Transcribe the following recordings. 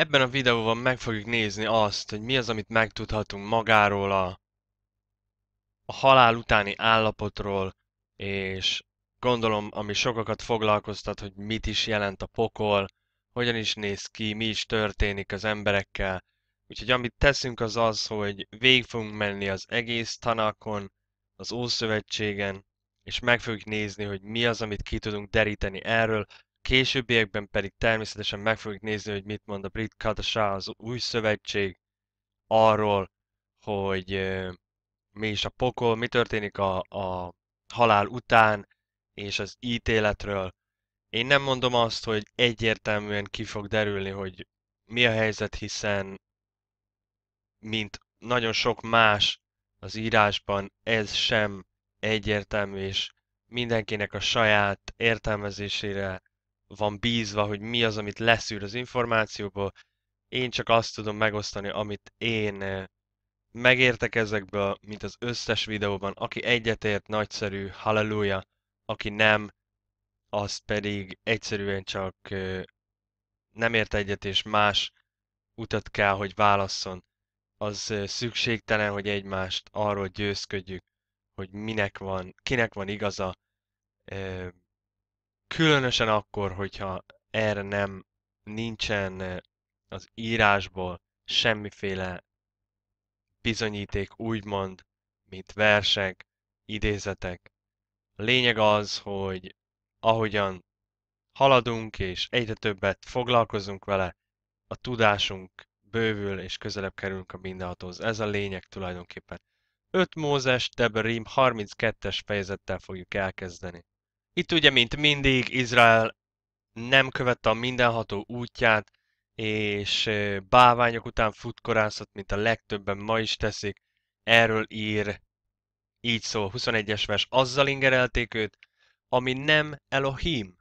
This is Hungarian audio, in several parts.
Ebben a videóban meg fogjuk nézni azt, hogy mi az, amit megtudhatunk magáról a, a halál utáni állapotról, és gondolom, ami sokakat foglalkoztat, hogy mit is jelent a pokol, hogyan is néz ki, mi is történik az emberekkel. Úgyhogy amit teszünk az az, hogy végig fogunk menni az egész tanakon, az Ószövetségen, és meg fogjuk nézni, hogy mi az, amit ki tudunk deríteni erről, Későbbiekben pedig természetesen meg fogjuk nézni, hogy mit mond a brit Katasá, az új szövetség arról, hogy mi is a pokol, mi történik a, a halál után, és az ítéletről. Én nem mondom azt, hogy egyértelműen ki fog derülni, hogy mi a helyzet, hiszen mint nagyon sok más az írásban ez sem egyértelmű, és mindenkinek a saját értelmezésére van bízva, hogy mi az, amit leszűr az információból. Én csak azt tudom megosztani, amit én megértek ezekből, mint az összes videóban. Aki egyetért, nagyszerű, halleluja, aki nem, az pedig egyszerűen csak nem ért egyet, és más utat kell, hogy válasszon. Az szükségtelen, hogy egymást arról győzködjük, hogy minek van, kinek van igaza, Különösen akkor, hogyha erre nem nincsen eh, az írásból semmiféle bizonyíték, úgymond, mint versek, idézetek. A lényeg az, hogy ahogyan haladunk és egyre többet foglalkozunk vele, a tudásunk bővül és közelebb kerülünk a mindenhatóhoz. Ez a lényeg tulajdonképpen. 5 Mózes, Deberim 32-es fejezettel fogjuk elkezdeni. Itt ugye, mint mindig, Izrael nem követte a mindenható útját, és báványok után futkorászott, mint a legtöbben ma is teszik. Erről ír, így szól, 21-es vers, azzal ingerelték őt, ami nem Elohim.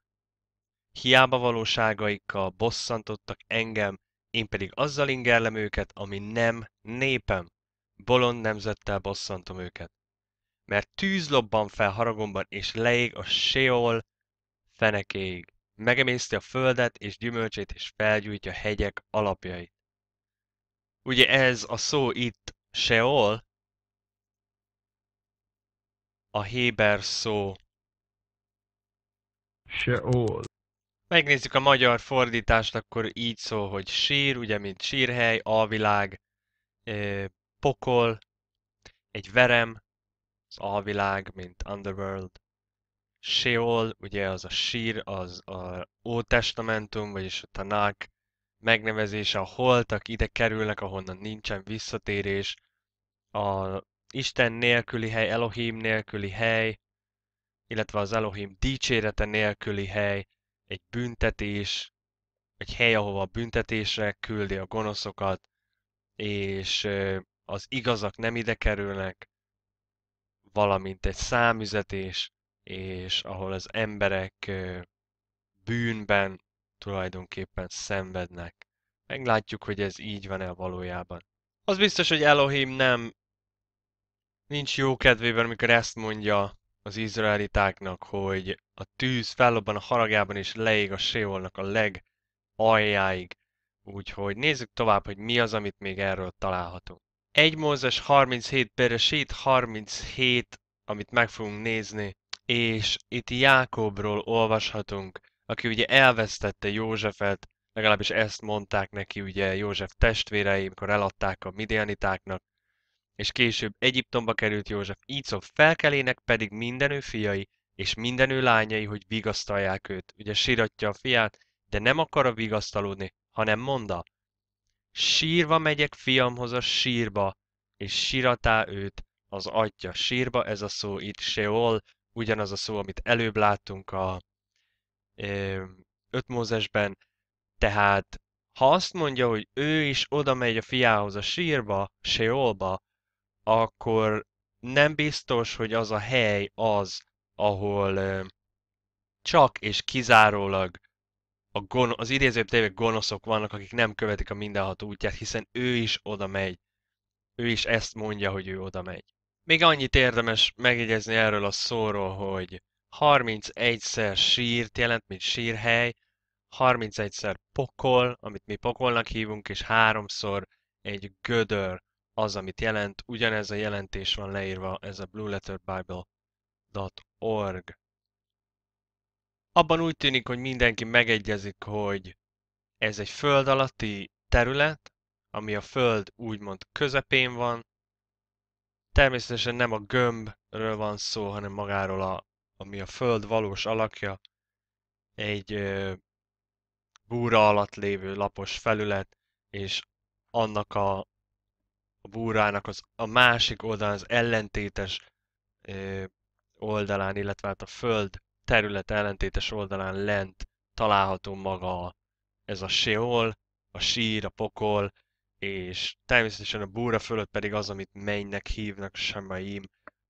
Hiába valóságaikkal bosszantottak engem, én pedig azzal ingerlem őket, ami nem népem. Bolond nemzettel bosszantom őket mert tűz lobban fel haragomban, és leég a Seol fenekéig. Megemészti a földet és gyümölcsét, és felgyújtja hegyek alapjait. Ugye ez a szó itt Seol, a héber szó. Seol. Megnézzük a magyar fordítást, akkor így szól, hogy sír, ugye, mint sírhely, alvilág, eh, pokol, egy verem, az alvilág, mint Underworld. Sheol, ugye az a sír, az a Testamentum, vagyis a Tanák megnevezése, a holtak ide kerülnek, ahonnan nincsen visszatérés, a Isten nélküli hely, Elohim nélküli hely, illetve az Elohim dicsérete nélküli hely, egy büntetés, egy hely, ahova a büntetésre küldi a gonoszokat, és az igazak nem ide kerülnek, valamint egy számüzetés, és ahol az emberek bűnben tulajdonképpen szenvednek. Meglátjuk, hogy ez így van-e valójában. Az biztos, hogy Elohim nem nincs jó kedvében, amikor ezt mondja az izraelitáknak, hogy a tűz fellobban a haragában és leég a séolnak a aljáig. Úgyhogy nézzük tovább, hogy mi az, amit még erről találhatunk. 1 Mózes 37, Beresít 37, amit meg fogunk nézni, és itt Jákobról olvashatunk, aki ugye elvesztette Józsefet, legalábbis ezt mondták neki ugye József testvérei, amikor eladták a midianitáknak, és később Egyiptomba került József. Ícob felkelének pedig minden ő fiai és minden ő lányai, hogy vigasztalják őt. Ugye siratja a fiát, de nem akar a vigasztalódni, hanem mondta, Sírva megyek fiamhoz a sírba, és siratá őt az atya sírba. Ez a szó itt Seol, ugyanaz a szó, amit előbb láttunk a ö, öt Mózesben. Tehát, ha azt mondja, hogy ő is oda megy a fiához a sírba, Seolba, akkor nem biztos, hogy az a hely az, ahol ö, csak és kizárólag a gono- az idézőbb tévek gonoszok vannak, akik nem követik a mindenható útját, hiszen ő is oda megy. Ő is ezt mondja, hogy ő oda megy. Még annyit érdemes megjegyezni erről a szóról, hogy 31-szer sírt jelent, mint sírhely, 31-szer pokol, amit mi pokolnak hívunk, és háromszor egy gödör az, amit jelent. Ugyanez a jelentés van leírva, ez a blueletterbible.org abban úgy tűnik, hogy mindenki megegyezik, hogy ez egy föld alatti terület, ami a föld úgymond közepén van. Természetesen nem a gömbről van szó, hanem magáról, a, ami a föld valós alakja, egy ö, búra alatt lévő lapos felület, és annak a, a búrának az, a másik oldalán, az ellentétes ö, oldalán, illetve hát a föld terület ellentétes oldalán lent található maga ez a Seol, a sír, a pokol, és természetesen a búra fölött pedig az, amit mennynek hívnak, Semaim,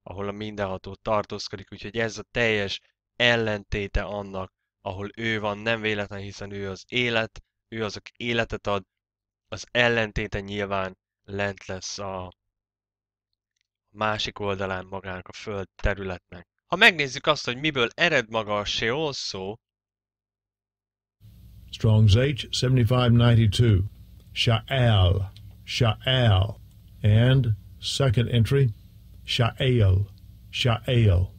ahol a mindenható tartózkodik, úgyhogy ez a teljes ellentéte annak, ahol ő van, nem véletlen, hiszen ő az élet, ő az, aki életet ad, az ellentéte nyilván lent lesz a másik oldalán magának a föld területnek. Ha megnézzük azt, hogy miből ered maga a Sheol szó, Strong's H 7592, Sha'al, Sha'al, and second entry, Sha'al, Sha'al.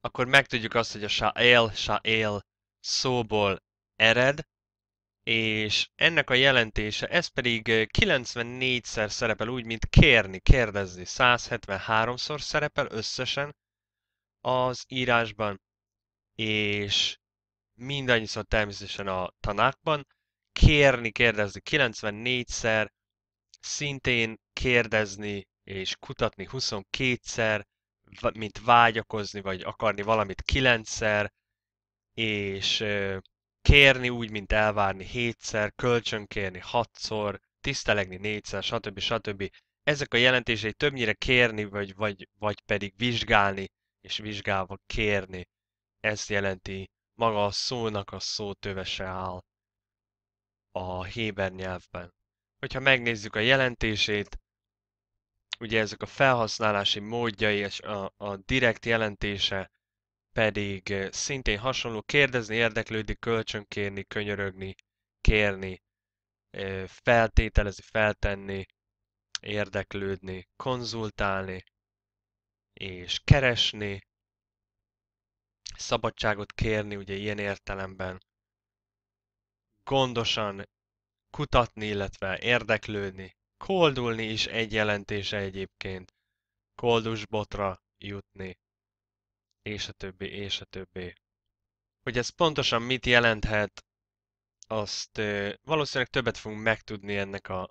Akkor megtudjuk azt, hogy a Sha'al, Sha'al szóból ered, és ennek a jelentése, ez pedig 94-szer szerepel úgy, mint kérni, kérdezni, 173-szor szerepel összesen, az írásban, és mindannyiszor természetesen a tanákban. Kérni, kérdezni 94-szer, szintén kérdezni és kutatni 22-szer, mint vágyakozni, vagy akarni valamit 9-szer, és kérni úgy, mint elvárni 7-szer, kölcsönkérni 6-szor, tisztelegni 4-szer, stb. stb. Ezek a jelentései többnyire kérni, vagy, vagy, vagy pedig vizsgálni és vizsgálva kérni. Ezt jelenti, maga a szónak a szótövese áll a héber nyelvben. Hogyha megnézzük a jelentését, ugye ezek a felhasználási módjai és a, a direkt jelentése pedig eh, szintén hasonló kérdezni, érdeklődni, kölcsönkérni, könyörögni, kérni, eh, feltételezi, feltenni, érdeklődni, konzultálni, és keresni, szabadságot kérni, ugye ilyen értelemben, gondosan kutatni, illetve érdeklődni, koldulni is egy jelentése egyébként, botra jutni, és a többi, és a többi. Hogy ez pontosan mit jelenthet, azt valószínűleg többet fogunk megtudni ennek a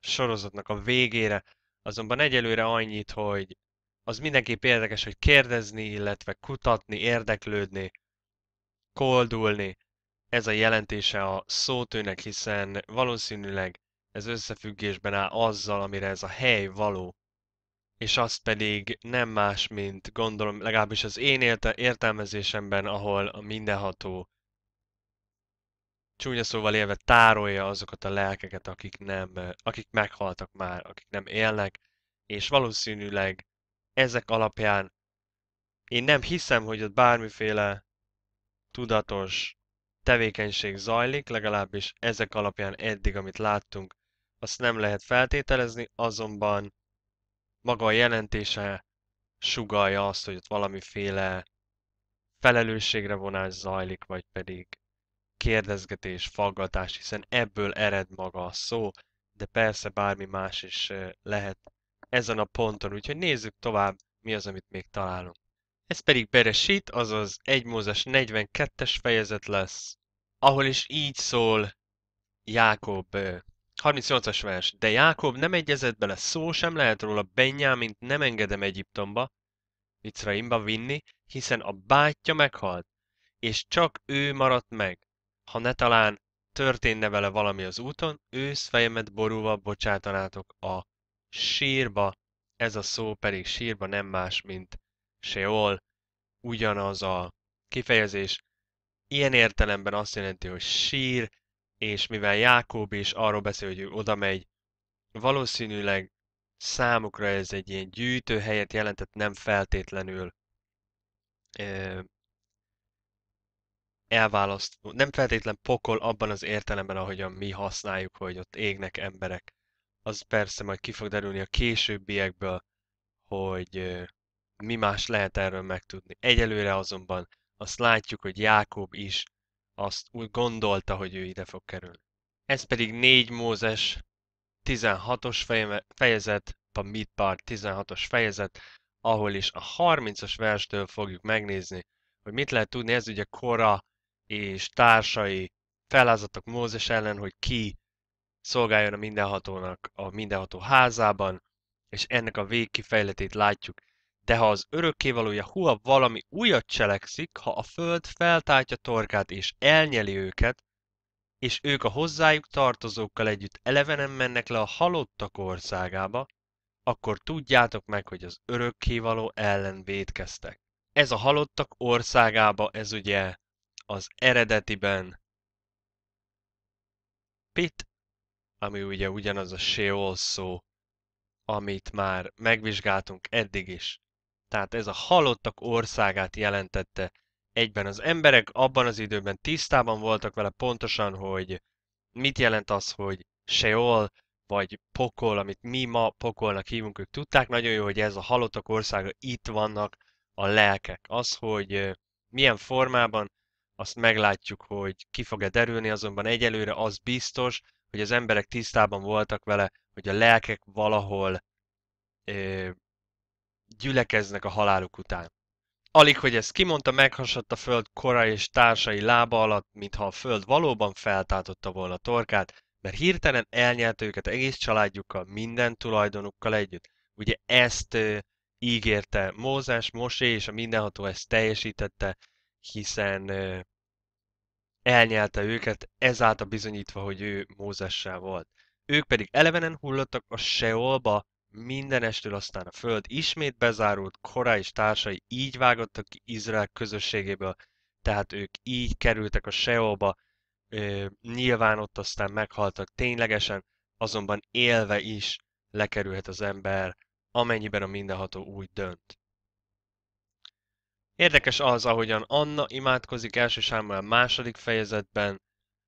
sorozatnak a végére, azonban egyelőre annyit, hogy az mindenképp érdekes, hogy kérdezni, illetve kutatni, érdeklődni, koldulni. Ez a jelentése a szótőnek, hiszen valószínűleg ez összefüggésben áll azzal, amire ez a hely való. És azt pedig nem más, mint gondolom, legalábbis az én értelmezésemben, ahol a mindenható csúnya szóval élve tárolja azokat a lelkeket, akik, nem, akik meghaltak már, akik nem élnek, és valószínűleg ezek alapján én nem hiszem, hogy ott bármiféle tudatos tevékenység zajlik, legalábbis ezek alapján eddig, amit láttunk, azt nem lehet feltételezni, azonban maga a jelentése sugalja azt, hogy ott valamiféle felelősségre vonás zajlik, vagy pedig kérdezgetés, faggatás, hiszen ebből ered maga a szó, de persze bármi más is lehet ezen a ponton, úgyhogy nézzük tovább, mi az, amit még találunk. Ez pedig Beresít, azaz 1 Mózes 42-es fejezet lesz, ahol is így szól Jákob 38-as vers. De Jákob nem egyezett bele, szó sem lehet róla, Benyámint nem engedem Egyiptomba, Vicraimba vinni, hiszen a bátyja meghalt, és csak ő maradt meg. Ha ne talán történne vele valami az úton, ősz fejemet borúva bocsátanátok a sírba, ez a szó pedig sírba nem más, mint Seol, ugyanaz a kifejezés. Ilyen értelemben azt jelenti, hogy sír, és mivel Jákob is arról beszél, hogy ő oda megy, valószínűleg számukra ez egy ilyen gyűjtő helyet jelentett, nem feltétlenül elválaszt, nem feltétlen pokol abban az értelemben, ahogyan mi használjuk, hogy ott égnek emberek az persze majd ki fog derülni a későbbiekből, hogy mi más lehet erről megtudni. Egyelőre azonban azt látjuk, hogy Jákob is azt úgy gondolta, hogy ő ide fog kerülni. Ez pedig 4 Mózes 16-os fejezet, a Midpart 16-os fejezet, ahol is a 30-as verstől fogjuk megnézni, hogy mit lehet tudni, ez ugye Kora és társai felázatok Mózes ellen, hogy ki szolgáljon a mindenhatónak a mindenható házában, és ennek a végkifejletét látjuk. De ha az örökkévalója Hua valami újat cselekszik, ha a föld feltátja torkát és elnyeli őket, és ők a hozzájuk tartozókkal együtt elevenen mennek le a halottak országába, akkor tudjátok meg, hogy az örökkévaló ellen védkeztek. Ez a halottak országába, ez ugye az eredetiben Pit ami ugye ugyanaz a Sheol szó, amit már megvizsgáltunk eddig is. Tehát ez a halottak országát jelentette egyben. Az emberek abban az időben tisztában voltak vele pontosan, hogy mit jelent az, hogy Sheol vagy pokol, amit mi ma pokolnak hívunk, ők tudták nagyon jó, hogy ez a halottak országa, itt vannak a lelkek. Az, hogy milyen formában, azt meglátjuk, hogy ki fog-e derülni, azonban egyelőre az biztos, hogy az emberek tisztában voltak vele, hogy a lelkek valahol ö, gyülekeznek a haláluk után. Alig, hogy ezt kimondta, meghasadt a föld korai és társai lába alatt, mintha a föld valóban feltátotta volna a torkát, mert hirtelen elnyelt őket egész családjukkal, minden tulajdonukkal együtt. Ugye ezt ö, ígérte Mózes, Mosé és a mindenható ezt teljesítette, hiszen ö, elnyelte őket, ezáltal bizonyítva, hogy ő Mózessel volt. Ők pedig elevenen hullottak a Seolba, minden estől aztán a föld ismét bezárult, korá és társai így vágottak ki Izrael közösségéből, tehát ők így kerültek a Seolba, nyilván ott aztán meghaltak ténylegesen, azonban élve is lekerülhet az ember, amennyiben a mindenható úgy dönt. Érdekes az, ahogyan Anna imádkozik első Sámuel második fejezetben,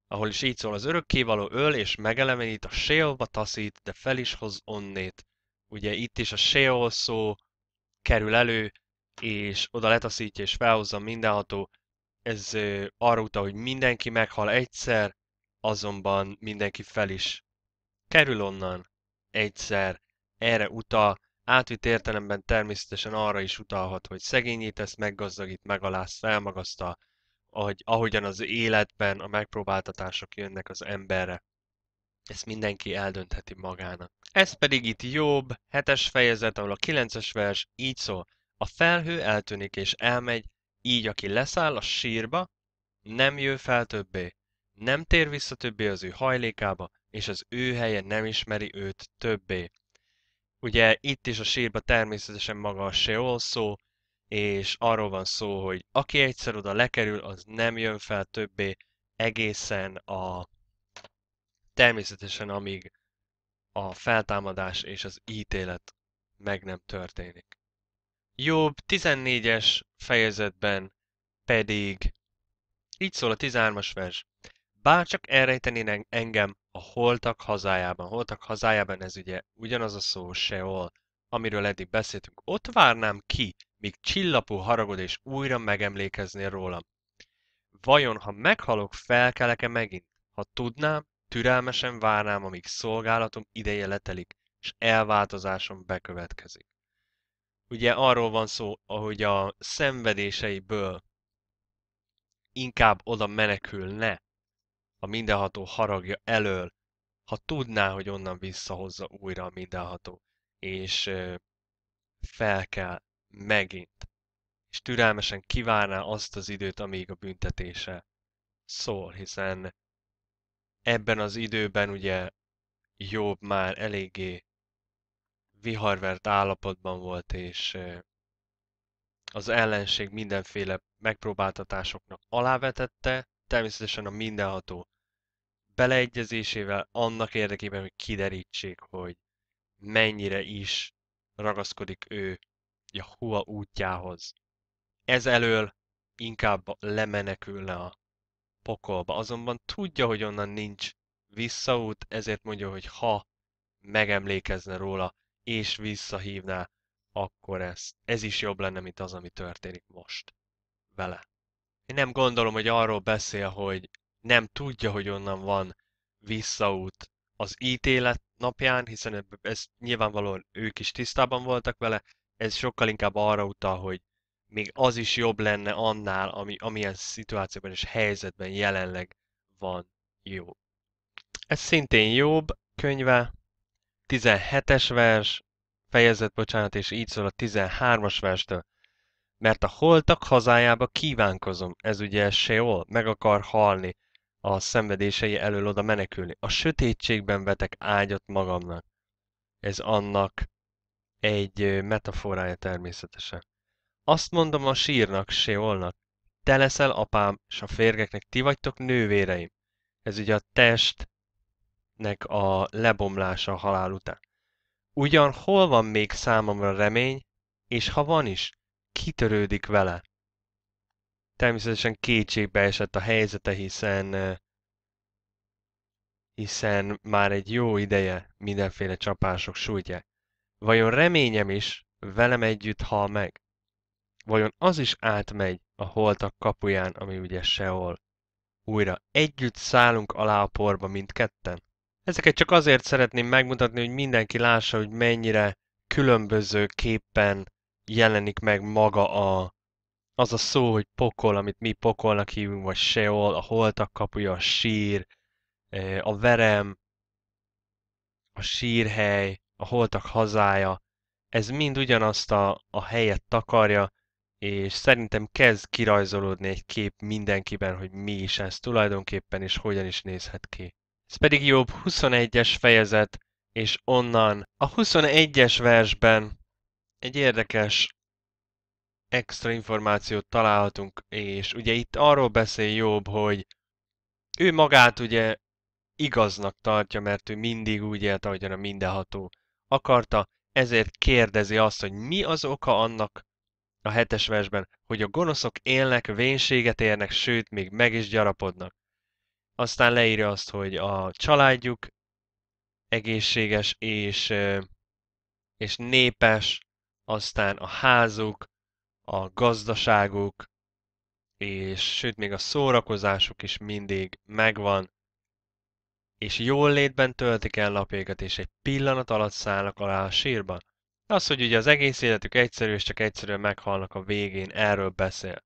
ahol is így szól az örökkévaló öl és megelemenít a Seolba taszít, de fel is hoz onnét. Ugye itt is a Seol szó kerül elő, és oda letaszítja és felhozza mindenható. Ez arra utal, hogy mindenki meghal egyszer, azonban mindenki fel is kerül onnan egyszer. Erre utal, Átvitt értelemben természetesen arra is utalhat, hogy szegényé tesz, meggazdagít, megalázz, felmagasztal, ahogy, ahogyan az életben a megpróbáltatások jönnek az emberre. Ezt mindenki eldöntheti magának. Ez pedig itt jobb, hetes fejezet, ahol a kilences vers így szól. A felhő eltűnik és elmegy, így aki leszáll a sírba, nem jő fel többé, nem tér vissza többé az ő hajlékába, és az ő helye nem ismeri őt többé. Ugye itt is a sírba természetesen maga a Seol szó, és arról van szó, hogy aki egyszer oda lekerül, az nem jön fel többé egészen a természetesen amíg a feltámadás és az ítélet meg nem történik. Jobb 14-es fejezetben pedig így szól a 13-as vers. Bárcsak elrejtenének engem, a holtak hazájában. Holtak hazájában ez ugye ugyanaz a szó Seol, amiről eddig beszéltünk. Ott várnám ki, míg csillapú haragod és újra megemlékeznél rólam. Vajon, ha meghalok, felkelek-e megint? Ha tudnám, türelmesen várnám, amíg szolgálatom ideje letelik, és elváltozásom bekövetkezik. Ugye arról van szó, ahogy a szenvedéseiből inkább oda menekülne, a mindenható haragja elől, ha tudná, hogy onnan visszahozza újra a mindenható, és fel kell megint, és türelmesen kívánná azt az időt, amíg a büntetése szól, hiszen ebben az időben ugye Jobb már eléggé viharvert állapotban volt, és az ellenség mindenféle megpróbáltatásoknak alávetette, természetesen a mindenható beleegyezésével annak érdekében, hogy kiderítsék, hogy mennyire is ragaszkodik ő a Hua útjához. Ez elől inkább lemenekülne a pokolba, azonban tudja, hogy onnan nincs visszaút, ezért mondja, hogy ha megemlékezne róla és visszahívná, akkor ez, ez is jobb lenne, mint az, ami történik most vele. Én nem gondolom, hogy arról beszél, hogy nem tudja, hogy onnan van visszaút az ítélet napján, hiszen ez nyilvánvalóan ők is tisztában voltak vele, ez sokkal inkább arra utal, hogy még az is jobb lenne annál, ami, amilyen szituációban és helyzetben jelenleg van jó. Ez szintén jobb könyve, 17-es vers, fejezet, bocsánat, és így szól a 13-as verstől. Mert a holtak hazájába kívánkozom, ez ugye jól, meg akar halni, a szenvedései elől oda menekülni. A sötétségben vetek ágyat magamnak. Ez annak egy metaforája természetesen. Azt mondom a sírnak, séolnak, te leszel apám, és a férgeknek ti vagytok nővéreim. Ez ugye a testnek a lebomlása a halál után. Ugyan hol van még számomra remény, és ha van is, kitörődik vele természetesen kétségbe esett a helyzete, hiszen hiszen már egy jó ideje mindenféle csapások súlytja. Vajon reményem is velem együtt hal meg? Vajon az is átmegy a holtak kapuján, ami ugye sehol? Újra együtt szállunk alá a porba mindketten? Ezeket csak azért szeretném megmutatni, hogy mindenki lássa, hogy mennyire különböző képpen jelenik meg maga a az a szó, hogy pokol, amit mi pokolnak hívunk, vagy Seol, a holtak kapuja, a sír, e, a verem, a sírhely, a holtak hazája, ez mind ugyanazt a, a helyet takarja, és szerintem kezd kirajzolódni egy kép mindenkiben, hogy mi is ez tulajdonképpen, és hogyan is nézhet ki. Ez pedig jobb 21-es fejezet, és onnan a 21-es versben egy érdekes extra információt találhatunk, és ugye itt arról beszél jobb, hogy ő magát ugye igaznak tartja, mert ő mindig úgy élt, ahogyan a mindenható akarta, ezért kérdezi azt, hogy mi az oka annak a hetes versben, hogy a gonoszok élnek, vénséget érnek, sőt, még meg is gyarapodnak. Aztán leírja azt, hogy a családjuk egészséges és, és népes, aztán a házuk, a gazdaságuk, és sőt, még a szórakozásuk is mindig megvan, és jól létben töltik el napjaikat, és egy pillanat alatt szállnak alá a sírba. Az, hogy ugye az egész életük egyszerű, és csak egyszerűen meghalnak a végén, erről beszél.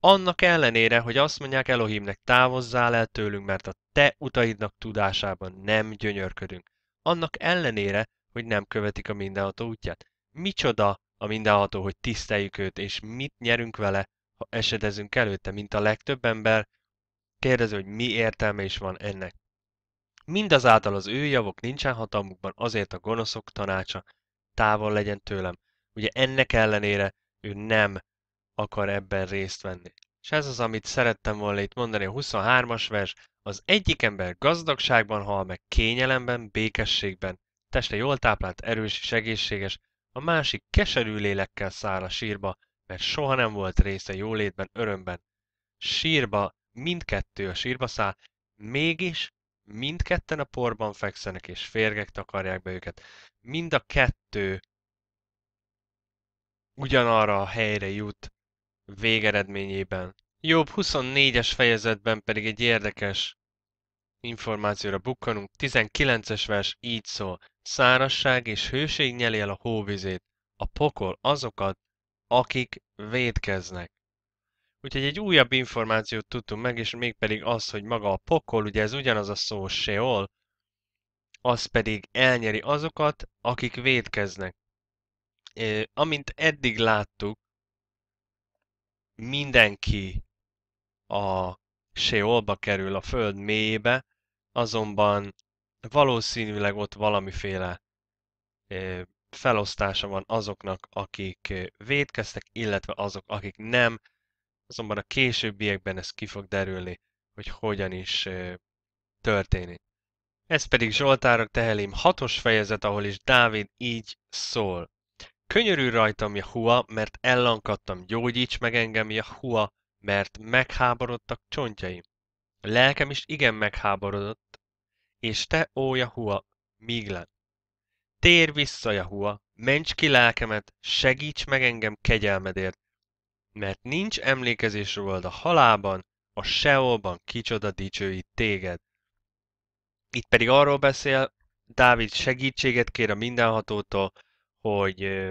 Annak ellenére, hogy azt mondják Elohimnek, távozzál el tőlünk, mert a te utaidnak tudásában nem gyönyörködünk. Annak ellenére, hogy nem követik a mindenható útját. Micsoda a mindenható, hogy tiszteljük őt, és mit nyerünk vele, ha esedezünk előtte, mint a legtöbb ember, kérdező, hogy mi értelme is van ennek. Mindazáltal az ő javok nincsen hatalmukban, azért a gonoszok tanácsa távol legyen tőlem. Ugye ennek ellenére ő nem akar ebben részt venni. És ez az, amit szerettem volna itt mondani, a 23-as vers. Az egyik ember gazdagságban hal meg, kényelemben, békességben. Teste jól táplált, erős és egészséges, a másik keserű lélekkel száll a sírba, mert soha nem volt része jólétben, örömben. Sírba, mindkettő a sírba száll, mégis mindketten a porban fekszenek, és férgek takarják be őket. Mind a kettő ugyanarra a helyre jut végeredményében. Jobb 24-es fejezetben pedig egy érdekes információra bukkanunk. 19-es vers így szól szárasság és hőség nyeli el a hóvizét, a pokol azokat, akik védkeznek. Úgyhogy egy újabb információt tudtunk meg, és mégpedig az, hogy maga a pokol, ugye ez ugyanaz a szó Seol, az pedig elnyeri azokat, akik védkeznek. E, amint eddig láttuk, mindenki a Seolba kerül a föld mélyébe, azonban valószínűleg ott valamiféle felosztása van azoknak, akik védkeztek, illetve azok, akik nem. Azonban a későbbiekben ez ki fog derülni, hogy hogyan is történik. Ez pedig Zsoltárok tehelém hatos fejezet, ahol is Dávid így szól. "Könyörű rajtam, Jahua, mert ellankadtam, gyógyíts meg engem, Jahua, mert megháborodtak csontjaim. A lelkem is igen megháborodott, és te, ó Jahua, míglen. Tér vissza, Jahua, ments ki lelkemet, segíts meg engem kegyelmedért, mert nincs emlékezés rólad a halában, a Seolban kicsoda dicsőít téged. Itt pedig arról beszél, Dávid segítséget kér a mindenhatótól, hogy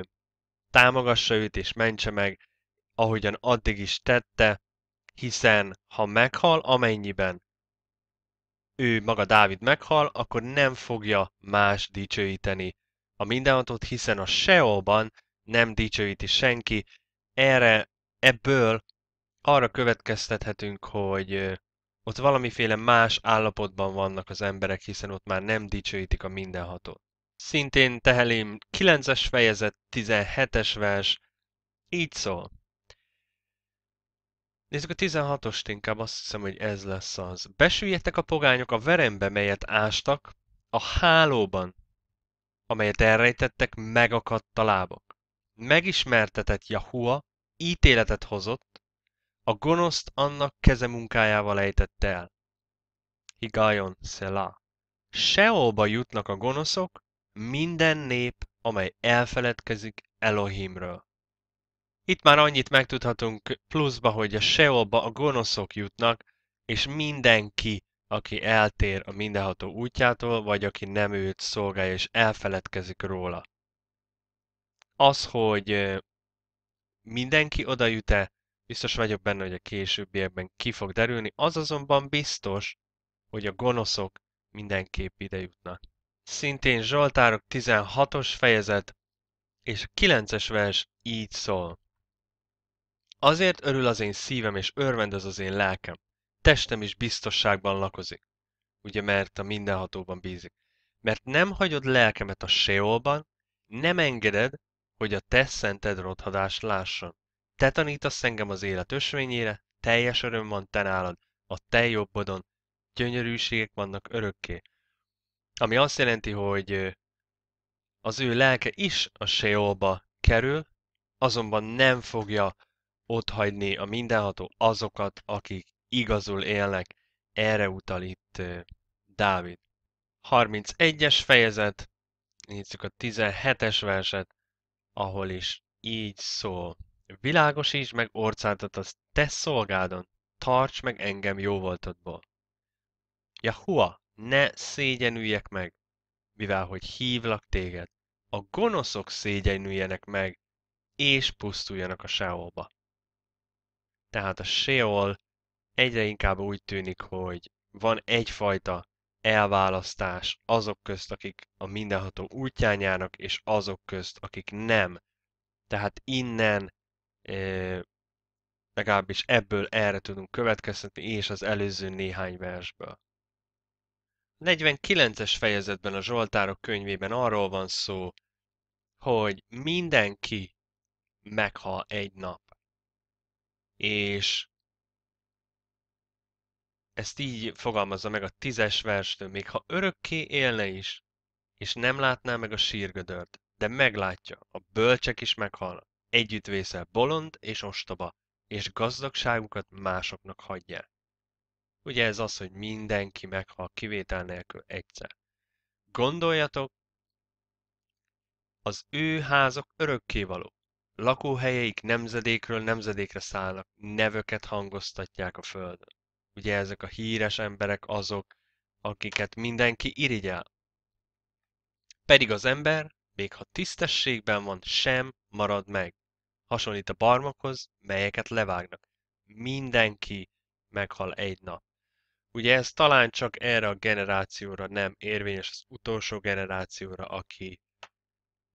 támogassa őt és mentse meg, ahogyan addig is tette, hiszen ha meghal, amennyiben ő maga Dávid meghal, akkor nem fogja más dicsőíteni a mindenhatót, hiszen a Seolban nem dicsőíti senki. Erre, ebből arra következtethetünk, hogy ott valamiféle más állapotban vannak az emberek, hiszen ott már nem dicsőítik a mindenhatót. Szintén Tehelim 9-es fejezet, 17-es vers, így szól. Nézzük a 16-ost inkább, azt hiszem, hogy ez lesz az. Besüljetek a pogányok a verembe, melyet ástak, a hálóban, amelyet elrejtettek, megakadt a lábok. Megismertetett Jahua, ítéletet hozott, a gonoszt annak keze munkájával ejtett el. Higájon Szela. Seolba jutnak a gonoszok, minden nép, amely elfeledkezik Elohimről. Itt már annyit megtudhatunk pluszba, hogy a Seolba a gonoszok jutnak, és mindenki, aki eltér a mindenható útjától, vagy aki nem őt szolgálja és elfeledkezik róla. Az, hogy mindenki oda jut-e, biztos vagyok benne, hogy a későbbiekben ki fog derülni, az azonban biztos, hogy a gonoszok mindenképp ide jutnak. Szintén Zsoltárok 16-os fejezet és a 9-es vers így szól. Azért örül az én szívem, és örvendez az én lelkem. Testem is biztosságban lakozik. Ugye, mert a mindenhatóban bízik. Mert nem hagyod lelkemet a Seolban, nem engeded, hogy a te szented rothadást lásson. Te tanítasz engem az élet ösvényére, teljes öröm van te nálad, a te jobbodon, gyönyörűségek vannak örökké. Ami azt jelenti, hogy az ő lelke is a Seolba kerül, azonban nem fogja hagyni a mindenható azokat, akik igazul élnek, erre utal itt Dávid. 31-es fejezet, nézzük a 17-es verset, ahol is így szól. Világosíts meg orcátat az te szolgádon, tarts meg engem Ja Jahua, ne szégyenüljek meg, mivel hogy hívlak téged. A gonoszok szégyenüljenek meg, és pusztuljanak a sáóba. Tehát a Seol egyre inkább úgy tűnik, hogy van egyfajta elválasztás azok közt, akik a mindenható útján járnak, és azok közt, akik nem. Tehát innen e, legalábbis ebből erre tudunk következtetni, és az előző néhány versből. 49-es fejezetben a Zsoltárok könyvében arról van szó, hogy mindenki meghal egy nap és ezt így fogalmazza meg a tízes verstől, még ha örökké élne is, és nem látná meg a sírgödört, de meglátja, a bölcsek is meghalnak, együtt vészel bolond és ostoba, és gazdagságukat másoknak hagyja. Ugye ez az, hogy mindenki meghal kivétel nélkül egyszer. Gondoljatok, az ő házok örökkévaló lakóhelyeik nemzedékről nemzedékre szállnak, nevöket hangoztatják a földön. Ugye ezek a híres emberek azok, akiket mindenki irigyel. Pedig az ember, még ha tisztességben van, sem marad meg. Hasonlít a barmakhoz, melyeket levágnak. Mindenki meghal egy nap. Ugye ez talán csak erre a generációra nem érvényes, az utolsó generációra, aki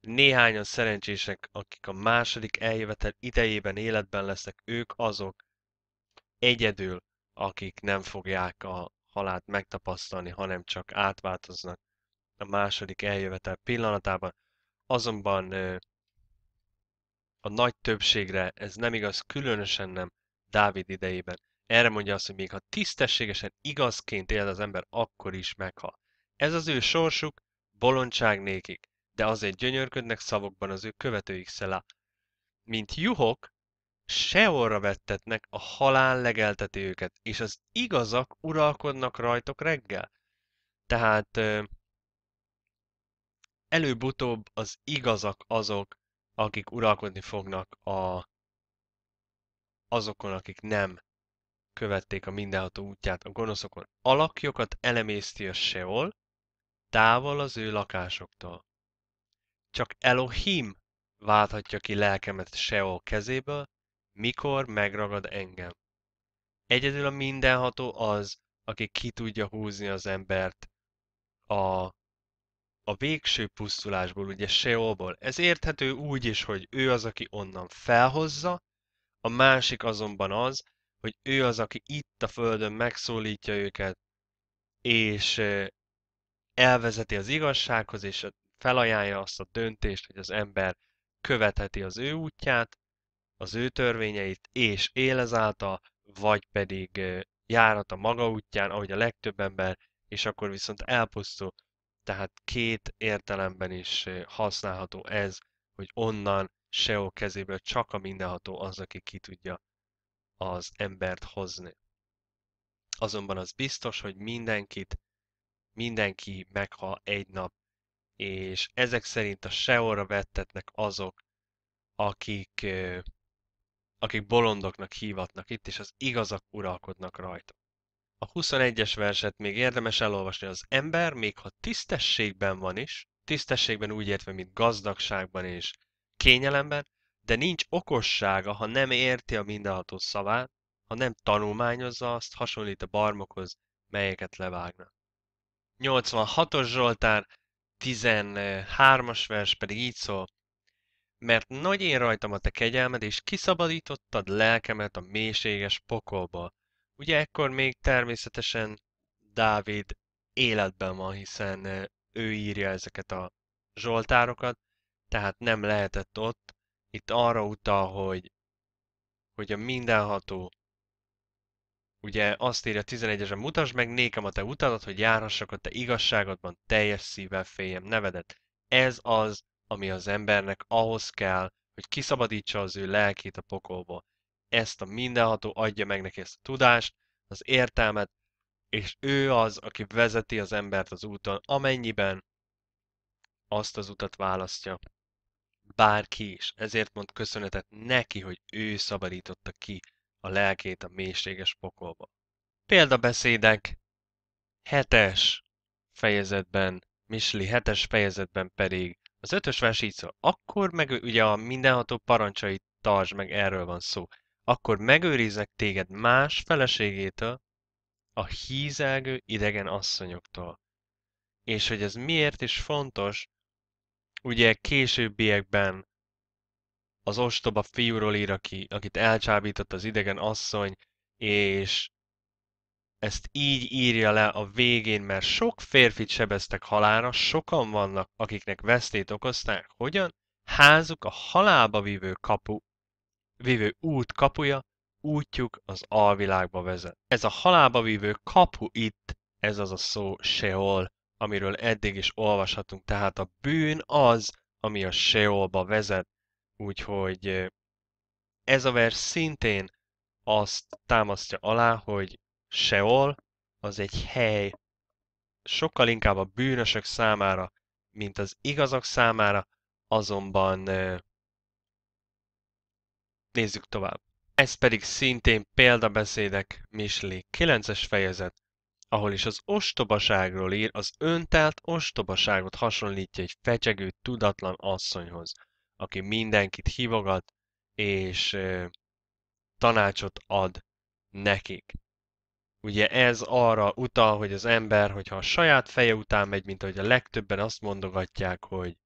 Néhányan szerencsések, akik a második eljövetel idejében életben lesznek, ők azok egyedül, akik nem fogják a halált megtapasztalni, hanem csak átváltoznak a második eljövetel pillanatában. Azonban a nagy többségre ez nem igaz, különösen nem Dávid idejében. Erre mondja azt, hogy még ha tisztességesen igazként él az ember, akkor is meghal. Ez az ő sorsuk, bolondság nékik de azért gyönyörködnek szavokban az ő követőik szela, mint juhok, sehorra vettetnek, a halál legelteti őket, és az igazak uralkodnak rajtok reggel. Tehát előbb-utóbb az igazak azok, akik uralkodni fognak a, azokon, akik nem követték a mindenható útját a gonoszokon. Alakjokat elemészti a Seol, távol az ő lakásoktól. Csak Elohim válthatja ki lelkemet Seol kezéből, mikor megragad engem. Egyedül a mindenható az, aki ki tudja húzni az embert a, a végső pusztulásból, ugye Seolból. Ez érthető úgy is, hogy ő az, aki onnan felhozza, a másik azonban az, hogy ő az, aki itt a Földön megszólítja őket, és elvezeti az igazsághoz, és a felajánlja azt a döntést, hogy az ember követheti az ő útját, az ő törvényeit, és él ezáltal, vagy pedig járhat a maga útján, ahogy a legtöbb ember, és akkor viszont elpusztul. Tehát két értelemben is használható ez, hogy onnan Seo kezéből csak a mindenható az, aki ki tudja az embert hozni. Azonban az biztos, hogy mindenkit, mindenki meghal egy nap és ezek szerint a Seorra vettetnek azok, akik, akik bolondoknak hívatnak itt, és az igazak uralkodnak rajta. A 21-es verset még érdemes elolvasni. Az ember, még ha tisztességben van is, tisztességben úgy értve, mint gazdagságban és kényelemben, de nincs okossága, ha nem érti a mindenható szavát, ha nem tanulmányozza azt, hasonlít a barmokhoz, melyeket levágnak. 86-os Zsoltár, 13-as vers pedig így szól. Mert nagy én rajtam a te kegyelmed, és kiszabadítottad lelkemet a mélységes pokolba. Ugye ekkor még természetesen Dávid életben van, hiszen eh, ő írja ezeket a zsoltárokat, tehát nem lehetett ott. Itt arra utal, hogy, hogy a mindenható ugye azt írja 11-esen, mutasd meg nékem a te utadat, hogy járhassak a te igazságodban teljes szívvel féljem nevedet. Ez az, ami az embernek ahhoz kell, hogy kiszabadítsa az ő lelkét a pokolból. Ezt a mindenható adja meg neki ezt a tudást, az értelmet, és ő az, aki vezeti az embert az úton, amennyiben azt az utat választja. Bárki is. Ezért mond köszönetet neki, hogy ő szabadította ki a lelkét a mélységes pokolba. Példabeszédek hetes fejezetben, Misli hetes fejezetben pedig az ötös vers így szól. Akkor meg ugye a mindenható parancsait tartsd meg, erről van szó. Akkor megőriznek téged más feleségétől, a hízelgő idegen asszonyoktól. És hogy ez miért is fontos, ugye későbbiekben az ostoba fiúról ír, aki, akit elcsábított az idegen asszony, és ezt így írja le a végén, mert sok férfit sebeztek halára, sokan vannak, akiknek vesztét okozták. Hogyan? Házuk a halálba vívő kapu, vívő út kapuja, útjuk az alvilágba vezet. Ez a halálba vívő kapu itt, ez az a szó Seol, amiről eddig is olvashatunk. Tehát a bűn az, ami a Seolba vezet. Úgyhogy ez a vers szintén azt támasztja alá, hogy Seol az egy hely sokkal inkább a bűnösök számára, mint az igazak számára, azonban nézzük tovább. Ez pedig szintén példabeszédek Misli 9-es fejezet, ahol is az ostobaságról ír, az öntelt ostobaságot hasonlítja egy fecsegő, tudatlan asszonyhoz aki mindenkit hívogat, és tanácsot ad nekik. Ugye ez arra utal, hogy az ember, hogyha a saját feje után megy, mint ahogy a legtöbben azt mondogatják, hogy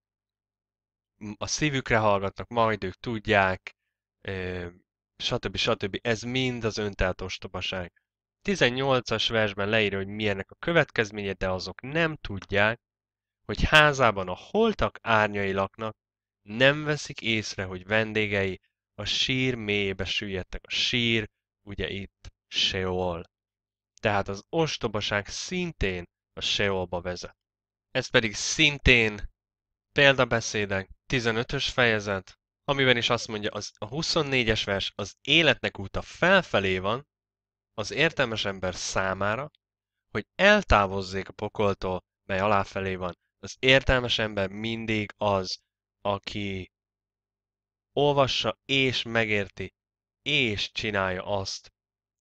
a szívükre hallgatnak, majd ők tudják, stb. stb. Ez mind az öntelt ostobaság. 18-as versben leírja, hogy milyennek a következménye, de azok nem tudják, hogy házában a holtak árnyai laknak, nem veszik észre, hogy vendégei a sír mélyébe süllyedtek. A sír, ugye itt Seol. Tehát az ostobaság szintén a Seolba vezet. Ez pedig szintén példabeszédek, 15-ös fejezet, amiben is azt mondja, az, a 24-es vers az életnek úta felfelé van az értelmes ember számára, hogy eltávozzék a pokoltól, mely aláfelé van. Az értelmes ember mindig az, aki olvassa és megérti, és csinálja azt,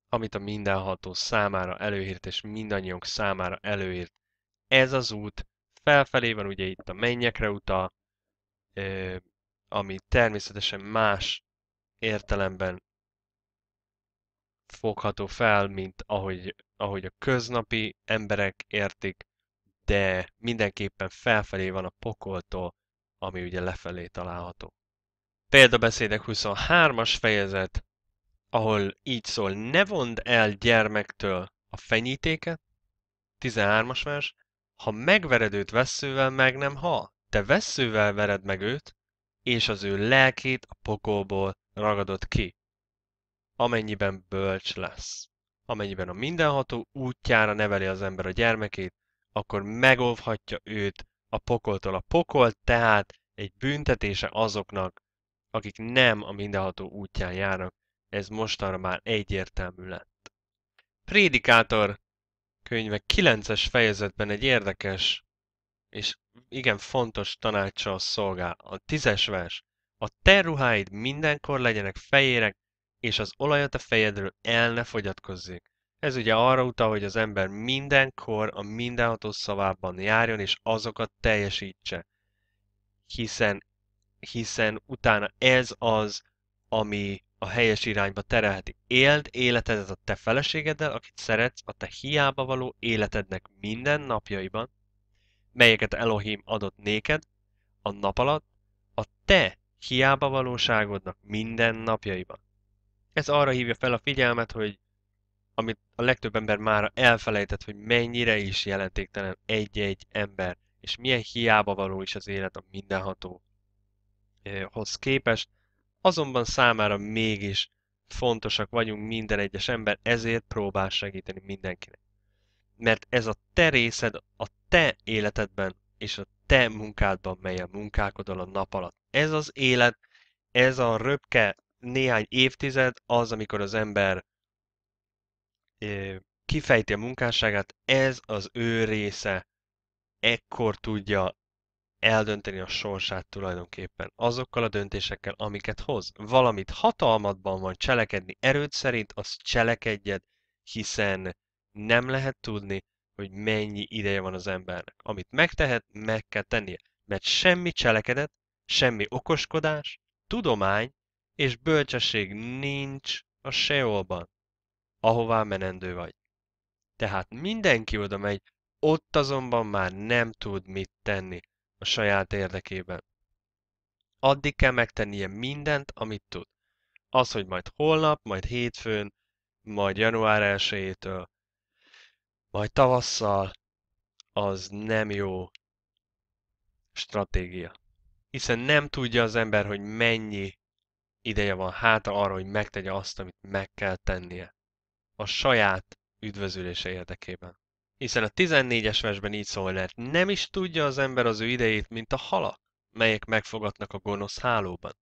amit a mindenható számára előírt, és mindannyiunk számára előírt. Ez az út, felfelé van ugye itt a mennyekre utal, ami természetesen más értelemben fogható fel, mint ahogy, ahogy a köznapi emberek értik, de mindenképpen felfelé van a pokoltól, ami ugye lefelé található. Példabeszédek 23-as fejezet, ahol így szól, ne vond el gyermektől a fenyítéket, 13-as vers, ha megvered őt veszővel, meg nem ha, Te veszővel vered meg őt, és az ő lelkét a pokolból ragadott ki, amennyiben bölcs lesz. Amennyiben a mindenható útjára neveli az ember a gyermekét, akkor megóvhatja őt a pokoltól. A pokol tehát egy büntetése azoknak, akik nem a mindenható útján járnak. Ez mostanra már egyértelmű lett. Prédikátor könyve 9-es fejezetben egy érdekes és igen fontos tanácsa a szolgál. A 10-es vers. A te ruháid mindenkor legyenek fejérek, és az olajat a fejedről el ne fogyatkozzék. Ez ugye arra utal, hogy az ember mindenkor a mindenható szavában járjon, és azokat teljesítse. Hiszen, hiszen utána ez az, ami a helyes irányba terelheti. Éld életedet a te feleségeddel, akit szeretsz, a te hiába való életednek minden napjaiban, melyeket Elohim adott néked a nap alatt, a te hiába valóságodnak minden napjaiban. Ez arra hívja fel a figyelmet, hogy amit a legtöbb ember már elfelejtett, hogy mennyire is jelentéktelen egy-egy ember, és milyen hiába való is az élet a mindenhatóhoz képest, azonban számára mégis fontosak vagyunk minden egyes ember, ezért próbál segíteni mindenkinek. Mert ez a te részed a te életedben és a te munkádban, melyen munkálkodol a nap alatt. Ez az élet, ez a röpke néhány évtized az, amikor az ember kifejti a munkásságát, ez az ő része, ekkor tudja eldönteni a sorsát tulajdonképpen azokkal a döntésekkel, amiket hoz. Valamit hatalmadban van cselekedni erőd szerint, az cselekedjed, hiszen nem lehet tudni, hogy mennyi ideje van az embernek. Amit megtehet, meg kell tennie. Mert semmi cselekedet, semmi okoskodás, tudomány és bölcsesség nincs a Seolban ahová menendő vagy. Tehát mindenki oda megy, ott azonban már nem tud mit tenni a saját érdekében. Addig kell megtennie mindent, amit tud. Az, hogy majd holnap, majd hétfőn, majd január 1 majd tavasszal, az nem jó stratégia. Hiszen nem tudja az ember, hogy mennyi ideje van hátra arra, hogy megtegye azt, amit meg kell tennie a saját üdvözülése érdekében. Hiszen a 14-es versben így szól, mert nem is tudja az ember az ő idejét, mint a halak, melyek megfogatnak a gonosz hálóban,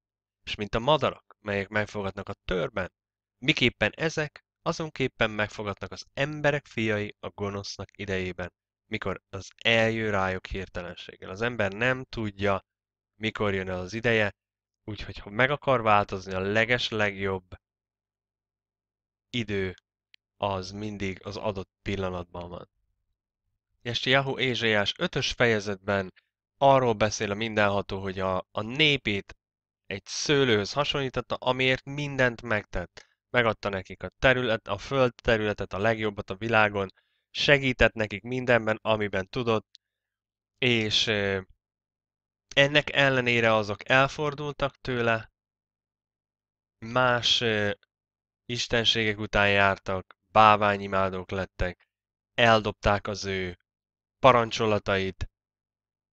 és mint a madarak, melyek megfogatnak a törben. Miképpen ezek, azonképpen megfogatnak az emberek fiai a gonosznak idejében, mikor az eljő rájuk hirtelenséggel. Az ember nem tudja, mikor jön el az ideje, úgyhogy ha meg akar változni a leges legjobb idő az mindig az adott pillanatban van. És Yahoo Ézsaiás 5-ös fejezetben arról beszél a mindenható, hogy a, a népét egy szőlőhöz hasonlította, amiért mindent megtett. Megadta nekik a terület, a föld területet, a legjobbat a világon, segített nekik mindenben, amiben tudott, és ennek ellenére azok elfordultak tőle, más istenségek után jártak, báványimádók lettek, eldobták az ő parancsolatait,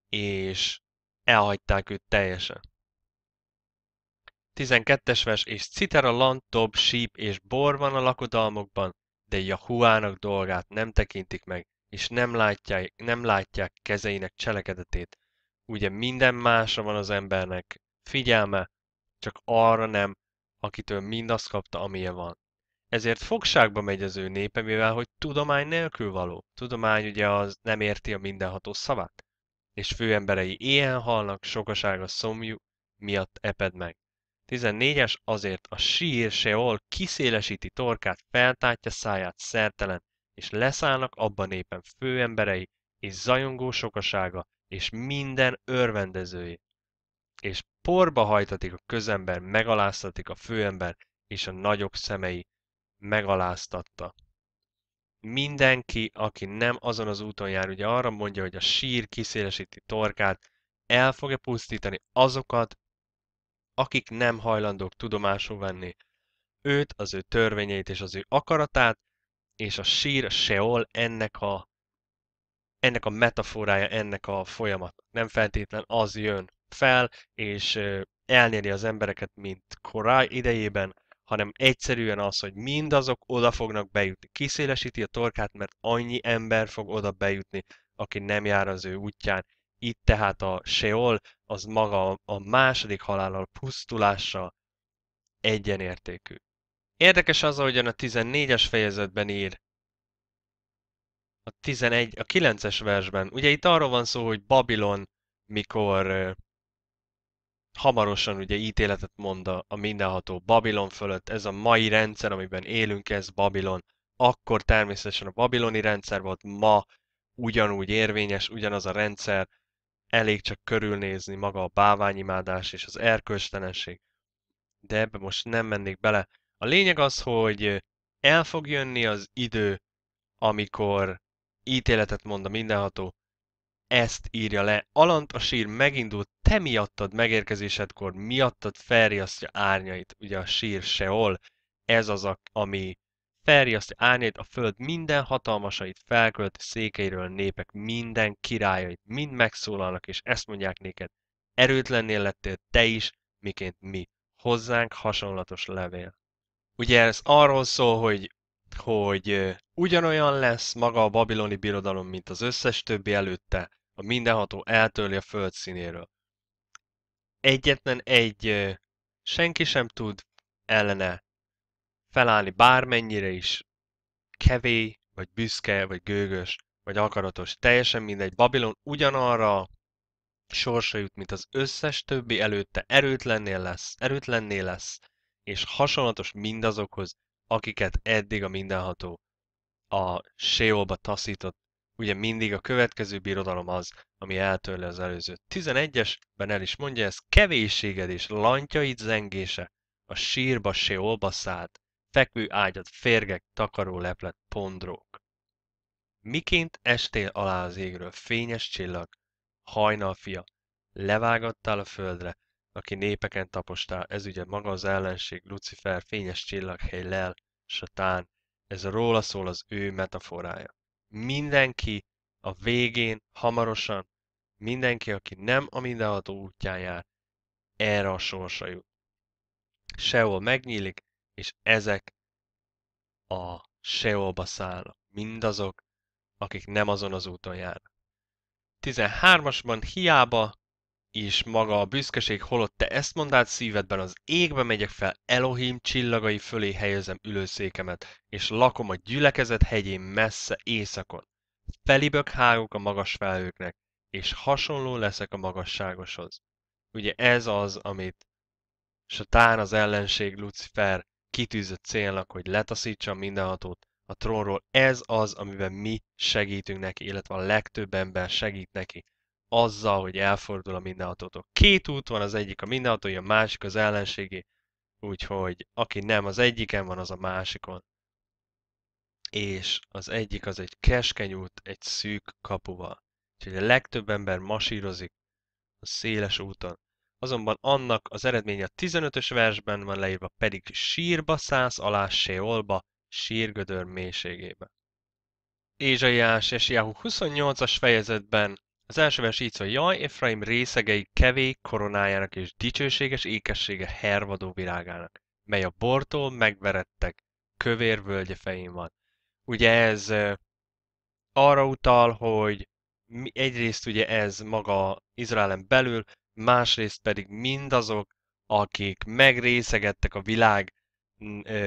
és elhagyták őt teljesen. 12-es vers, és citera, Dob síp és bor van a lakodalmokban, de Jahuának dolgát nem tekintik meg, és nem látják, nem látják kezeinek cselekedetét. Ugye minden másra van az embernek figyelme, csak arra nem, akitől mindazt kapta, amilyen van ezért fogságba megy az ő népe, mivel hogy tudomány nélkül való. Tudomány ugye az nem érti a mindenható szavát. És főemberei ilyen halnak, sokasága szomjú, miatt eped meg. 14-es azért a sír Seol kiszélesíti torkát, feltátja száját szertelen, és leszállnak abban népen főemberei, és zajongó sokasága, és minden örvendezői. És porba hajtatik a közember, megaláztatik a főember, és a nagyok szemei, megaláztatta. Mindenki, aki nem azon az úton jár, ugye arra mondja, hogy a sír kiszélesíti torkát, el fogja pusztítani azokat, akik nem hajlandók tudomásul venni őt, az ő törvényeit és az ő akaratát, és a sír, a Seol ennek a, ennek a metaforája, ennek a folyamat. Nem feltétlen az jön fel, és elnyeri az embereket, mint korály idejében, hanem egyszerűen az, hogy mindazok oda fognak bejutni. Kiszélesíti a torkát, mert annyi ember fog oda bejutni, aki nem jár az ő útján. Itt tehát a Seol az maga a második halállal pusztulása egyenértékű. Érdekes az, ahogyan a 14-es fejezetben ír, a 11, a 9-es versben. Ugye itt arról van szó, hogy Babilon, mikor hamarosan ugye ítéletet mond a, a mindenható Babilon fölött, ez a mai rendszer, amiben élünk, ez Babilon. Akkor természetesen a babiloni rendszer volt, ma ugyanúgy érvényes, ugyanaz a rendszer, elég csak körülnézni maga a báványimádás és az erkölcstelenség. De ebbe most nem mennék bele. A lényeg az, hogy el fog jönni az idő, amikor ítéletet mond a mindenható, ezt írja le. Alant a sír megindult, te miattad megérkezésedkor, miattad felriasztja árnyait. Ugye a sír Seol, ez az, a, ami felriasztja árnyait, a föld minden hatalmasait felkölt, székeiről népek, minden királyait, mind megszólalnak, és ezt mondják néked, erőtlennél lettél te is, miként mi. Hozzánk hasonlatos levél. Ugye ez arról szól, hogy hogy ugyanolyan lesz maga a babiloni birodalom, mint az összes többi előtte, a mindenható eltörli a föld színéről. Egyetlen egy senki sem tud ellene felállni bármennyire is kevé, vagy büszke, vagy gőgös, vagy akaratos. Teljesen mindegy. Babilon ugyanarra sorsa jut, mint az összes többi előtte erőtlennél lesz, erőtlennél lesz, és hasonlatos mindazokhoz, akiket eddig a mindenható a séolba taszított, ugye mindig a következő birodalom az, ami eltörli az előzőt. 11-esben el is mondja, ez kevésséged és lantjaid zengése, a sírba séolba szállt, fekvő ágyad, férgek, takaró leplet, pondrók. Miként estél alá az égről, fényes csillag, hajnal fia, levágattál a földre, aki népeken tapostál, ugye maga az ellenség, Lucifer, fényes csillaghely, lel, satán. Ez a róla szól az ő metaforája. Mindenki a végén, hamarosan, mindenki, aki nem a mindenható útján jár, erre a sorsa jut. Seol megnyílik, és ezek a Seolba szállnak. Mindazok, akik nem azon az úton járnak. 13-asban hiába és maga a büszkeség, holott te ezt mondád szívedben, az égbe megyek fel, Elohim csillagai fölé helyezem ülőszékemet, és lakom a gyülekezet hegyén messze éjszakon. Felibök hágok a magas felhőknek, és hasonló leszek a magasságoshoz. Ugye ez az, amit Satán az ellenség Lucifer kitűzött célnak, hogy letaszítsa a mindenhatót a trónról. Ez az, amiben mi segítünk neki, illetve a legtöbb ember segít neki azzal, hogy elfordul a mindenhatótól. Két út van, az egyik a mindenhatói, a másik az ellenségi, úgyhogy aki nem az egyiken van, az a másikon. És az egyik az egy keskeny út, egy szűk kapuval. Úgyhogy a legtöbb ember masírozik a széles úton. Azonban annak az eredménye a 15-ös versben van leírva, pedig sírba száz alá séolba, sírgödör mélységébe. Ézsaiás és Jáhu 28-as fejezetben az első vers így szól, jaj, Efraim részegei kevék koronájának és dicsőséges ékessége hervadó virágának, mely a bortól megverettek, kövér völgye fején van. Ugye ez arra utal, hogy egyrészt ugye ez maga Izraelen belül, másrészt pedig mindazok, akik megrészegettek a világ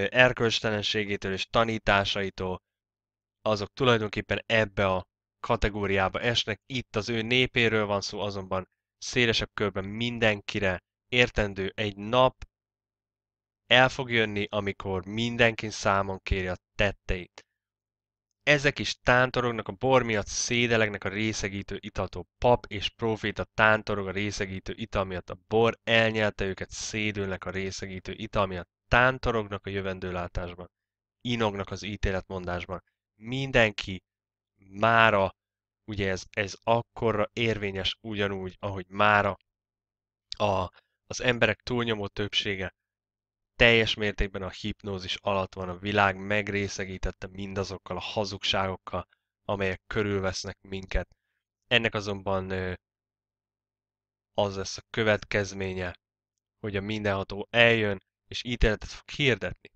erkölcstelenségétől és tanításaitól, azok tulajdonképpen ebbe a kategóriába esnek. Itt az ő népéről van szó, azonban szélesebb körben mindenkire értendő egy nap el fog jönni, amikor mindenki számon kéri a tetteit. Ezek is tántorognak a bor miatt szédelegnek a részegítő itató pap és proféta tántorog a részegítő ital miatt a bor, elnyelte őket, szédülnek a részegítő ital miatt, tántorognak a jövendőlátásban, inognak az ítéletmondásban. Mindenki mára, ugye ez, ez akkorra érvényes ugyanúgy, ahogy mára a, az emberek túlnyomó többsége teljes mértékben a hipnózis alatt van, a világ megrészegítette mindazokkal a hazugságokkal, amelyek körülvesznek minket. Ennek azonban az lesz a következménye, hogy a mindenható eljön, és ítéletet fog hirdetni.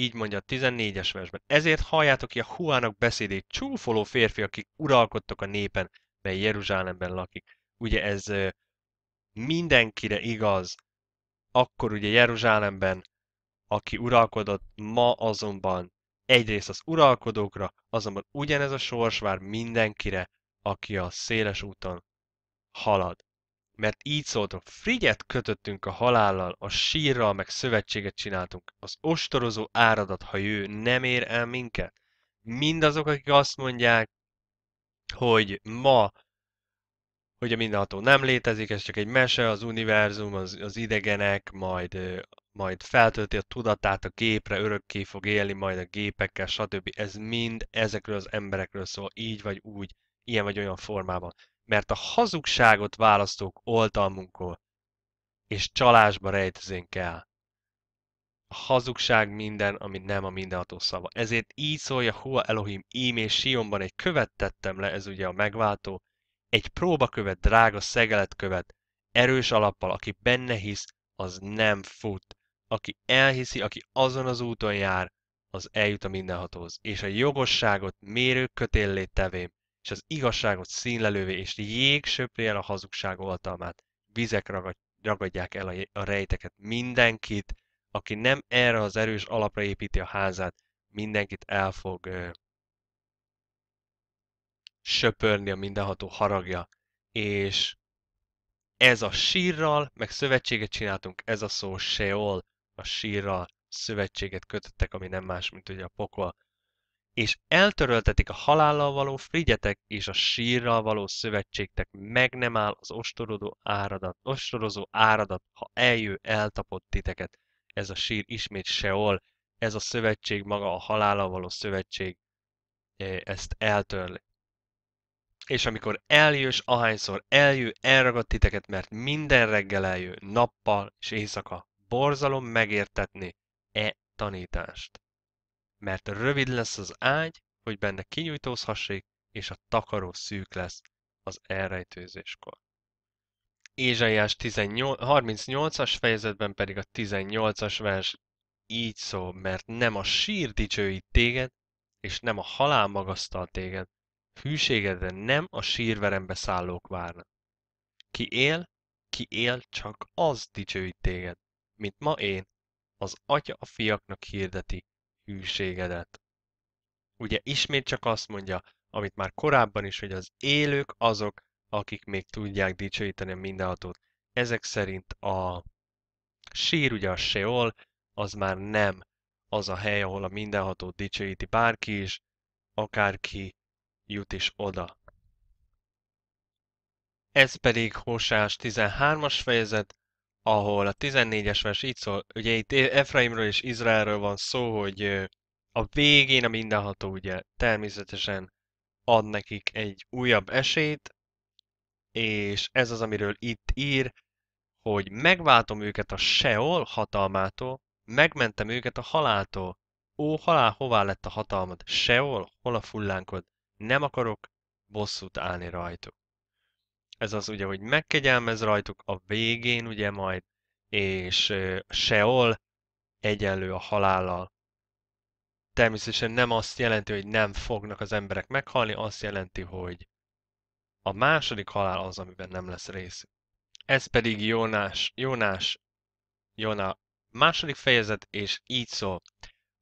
Így mondja a 14-es versben. Ezért halljátok ki a Huának beszédét, csúfoló férfi, akik uralkodtak a népen, mely Jeruzsálemben lakik. Ugye ez mindenkire igaz. Akkor ugye Jeruzsálemben, aki uralkodott, ma azonban egyrészt az uralkodókra, azonban ugyanez a sors vár mindenkire, aki a széles úton halad mert így szóltok, frigyet kötöttünk a halállal, a sírral, meg szövetséget csináltunk. Az ostorozó áradat, ha jő, nem ér el minket. Mindazok, akik azt mondják, hogy ma, hogy a mindenható nem létezik, ez csak egy mese, az univerzum, az, az idegenek, majd, majd feltölti a tudatát a gépre, örökké fog élni, majd a gépekkel, stb. Ez mind ezekről az emberekről szól, így vagy úgy, ilyen vagy olyan formában mert a hazugságot választók oltalmunkon és csalásba rejtezénk el. A hazugság minden, ami nem a mindenható szava. Ezért így szólja Hua Elohim, ím és Sionban egy követ tettem le, ez ugye a megváltó, egy próbakövet, drága követ erős alappal, aki benne hisz, az nem fut. Aki elhiszi, aki azon az úton jár, az eljut a mindenhatóz, és a jogosságot mérő kötéllé tevém és az igazságot színlelővé, és jég söpri el a hazugság oltalmát. Vizek ragadják el a rejteket mindenkit, aki nem erre az erős alapra építi a házát, mindenkit el fog ö, söpörni a mindenható haragja. És ez a sírral, meg szövetséget csináltunk, ez a szó Seol, a sírral szövetséget kötöttek, ami nem más, mint ugye a pokol és eltöröltetik a halállal való frigyetek és a sírral való szövetségtek, meg nem áll az ostorodó áradat, ostorozó áradat, ha eljő eltapott titeket. Ez a sír ismét Seol, ez a szövetség maga, a halállal való szövetség e, ezt eltörli. És amikor eljös, ahányszor eljő, elragad titeket, mert minden reggel eljő, nappal és éjszaka borzalom megértetni e tanítást mert rövid lesz az ágy, hogy benne kinyújtózhassék, és a takaró szűk lesz az elrejtőzéskor. Ézsaiás 38-as fejezetben pedig a 18-as vers így szól, mert nem a sír dicsőít téged, és nem a halál magasztal téged, hűségedre nem a sírverembe szállók várnak. Ki él, ki él, csak az dicsőít téged, mint ma én, az atya a fiaknak hirdeti, hűségedet. Ugye ismét csak azt mondja, amit már korábban is, hogy az élők azok, akik még tudják dicsőíteni mindenhatót. Ezek szerint a sír, ugye a Seol, az már nem az a hely, ahol a mindenható dicsőíti bárki is, akárki jut is oda. Ez pedig Hósás 13-as fejezet, ahol a 14-es vers így szól, ugye itt Efraimről és Izraelről van szó, hogy a végén a mindenható ugye természetesen ad nekik egy újabb esélyt, és ez az, amiről itt ír, hogy megváltom őket a Seol hatalmától, megmentem őket a haláltól. Ó, halál, hová lett a hatalmad? Seol, hol a fullánkod? Nem akarok bosszút állni rajtuk ez az ugye, hogy megkegyelmez rajtuk a végén, ugye majd, és Seol egyenlő a halállal. Természetesen nem azt jelenti, hogy nem fognak az emberek meghalni, azt jelenti, hogy a második halál az, amiben nem lesz rész. Ez pedig Jónás, Jónás, Jóna második fejezet, és így szól.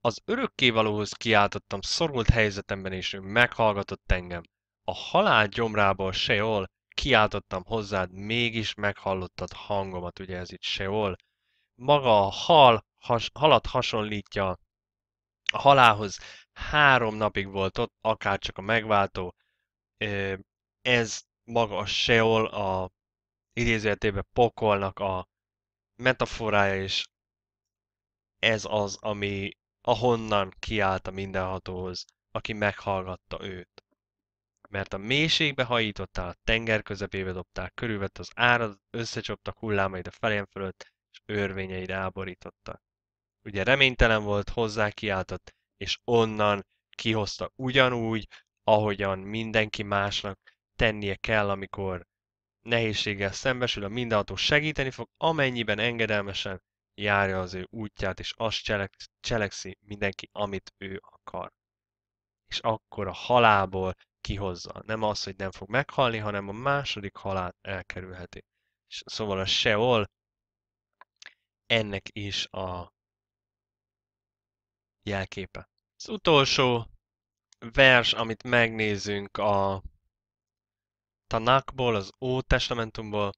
Az örökkévalóhoz kiáltottam szorult helyzetemben, és ő meghallgatott engem. A halál gyomrából Seol kiáltottam hozzád, mégis meghallottad hangomat, ugye ez itt Seol. Maga a hal, has, halat hasonlítja a halához. Három napig volt ott, akár csak a megváltó. Ez maga a Seol, a idézőjetében pokolnak a metaforája, és ez az, ami ahonnan kiállt a mindenhatóhoz, aki meghallgatta őt mert a mélységbe hajítottál, a tenger közepébe dobtál, körülvett az árad, összecsaptak hullámaid a felén fölött, és örvényeid áborította. Ugye reménytelen volt, hozzá kiáltott, és onnan kihozta ugyanúgy, ahogyan mindenki másnak tennie kell, amikor nehézséggel szembesül, a mindenható segíteni fog, amennyiben engedelmesen járja az ő útját, és azt cselek, cselekszi mindenki, amit ő akar. És akkor a halából kihozza. Nem az, hogy nem fog meghalni, hanem a második halál elkerülheti. szóval a Seol ennek is a jelképe. Az utolsó vers, amit megnézünk a Tanakból, az Testamentumból,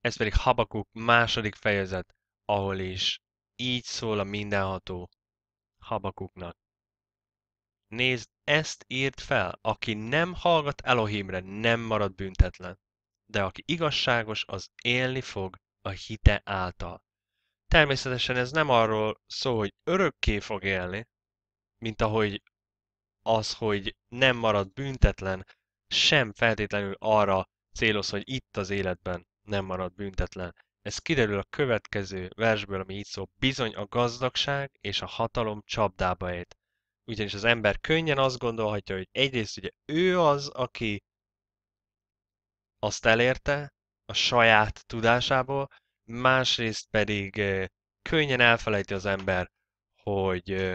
ez pedig Habakuk második fejezet, ahol is így szól a mindenható Habakuknak. Nézd, ezt írd fel, aki nem hallgat Elohimre, nem marad büntetlen, de aki igazságos, az élni fog a hite által. Természetesen ez nem arról szó hogy örökké fog élni, mint ahogy az, hogy nem marad büntetlen, sem feltétlenül arra céloz, hogy itt az életben nem marad büntetlen. Ez kiderül a következő versből, ami így szól, bizony a gazdagság és a hatalom csapdába ejt. Ugyanis az ember könnyen azt gondolhatja, hogy egyrészt ugye ő az, aki azt elérte a saját tudásából, másrészt pedig könnyen elfelejti az ember, hogy,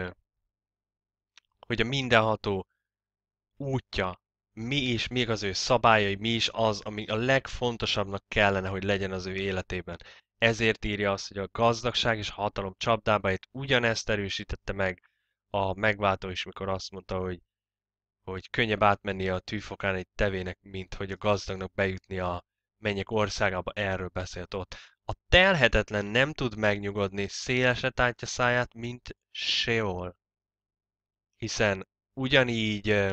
hogy a mindenható útja mi is, még az ő szabályai, mi is az, ami a legfontosabbnak kellene, hogy legyen az ő életében. Ezért írja azt, hogy a gazdagság és a hatalom itt ugyanezt erősítette meg a megváltó is, mikor azt mondta, hogy, hogy könnyebb átmenni a tűfokán egy tevének, mint hogy a gazdagnak bejutni a mennyek országába, erről beszélt ott. A telhetetlen nem tud megnyugodni, szélesre tátja száját, mint Seol. Hiszen ugyanígy